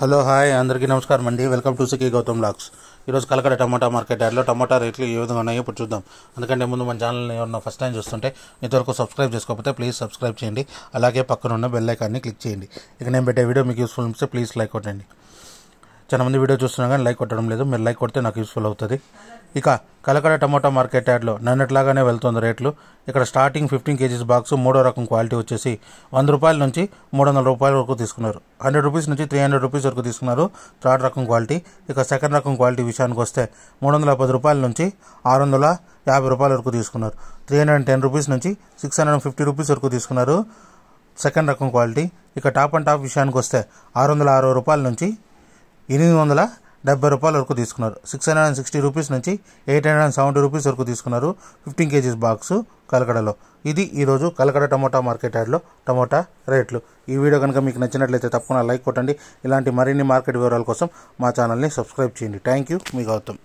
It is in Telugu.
హలో హాయ్ అందరికీ నమస్కారం అండి వెల్కమ్ టు సికి గౌతమ్ లాక్స్ ఈరోజు కలకడ టమాటా మార్కెట్ యార్డ్లో టమాటా రేట్లు ఏ విధంగా ఉన్నాయో ఇప్పుడు చూద్దాం అందుకంటే ముందు మన ఛానల్ని ఏమన్నా ఫస్ట్ టైం చూస్తుంటే ఇంతవరకు సబ్స్క్రైబ్ చేసుకోకపోతే ప్లీజ్ సబ్స్క్రైబ్ చేయండి అలాగే పక్కన ఉన్న బెల్ ఐకాన్ని క్లిక్ చేయండి ఇక నేను పెట్టే వీడియో మీకు యూస్ఫుల్ ఉంటే ప్లీజ్ లైక్ కొట్టండి చాలా మంది వీడియో చూస్తున్నా కానీ లైక్ కొట్టడం లేదు మీరు లైక్ కొడితే నాకు యూస్ఫుల్ అవుతుంది ఇక కలకడ టమోటా మార్కెట్ యాడ్లో నన్నట్లాగానే వెళ్తుంది రేట్లు ఇక్కడ స్టార్టింగ్ ఫిఫ్టీన్ కేజీస్ బాక్స్ మూడో రకం క్వాలిటీ వచ్చేసి వంద రూపాయల నుంచి మూడు రూపాయల వరకు తీసుకున్నారు హండ్రెడ్ రూపీస్ నుంచి త్రీ హండ్రెడ్ రూపీస్ వరకు తీసుకున్నారు థర్డ్ రకం క్వాలిటీ ఇక సెకండ్ రకం క్వాలిటీ విషయానికి వస్తే మూడు వందల పది రూపాయల నుంచి ఆరు వందల యాభై రూపాయల వరకు తీసుకున్నారు త్రీ హండ్రెడ్ టెన్ రూపీస్ నుంచి సిక్స్ హండ్రెడ్ ఫిఫ్టీ రూపీస్ వరకు తీసుకున్నారు సెకండ్ రకం క్వాలిటీ ఇక టాప్ అండ్ టాప్ విషయానికి వస్తే ఆరు వందల రూపాయల నుంచి ఎనిమిది వందల డెబ్బై రూపాయల వరకు తీసుకున్నారు six hundred and sixty rupees నుంచి eight hundred and seventy rupees వరకు తీసుకున్నారు ఫిఫ్టీన్ కేజీస్ బాక్స్ కలకడలో ఇది ఈరోజు కలకడ టమోటా మార్కెట్ యార్డ్లో టమోటా రేట్లు ఈ వీడియో కనుక మీకు నచ్చినట్లయితే తప్పకుండా లైక్ కొట్టండి ఇలాంటి మరిన్ని మార్కెట్ వివరాల కోసం మా ఛానల్ని సబ్స్క్రైబ్ చేయండి థ్యాంక్ యూ మీ గౌతమ్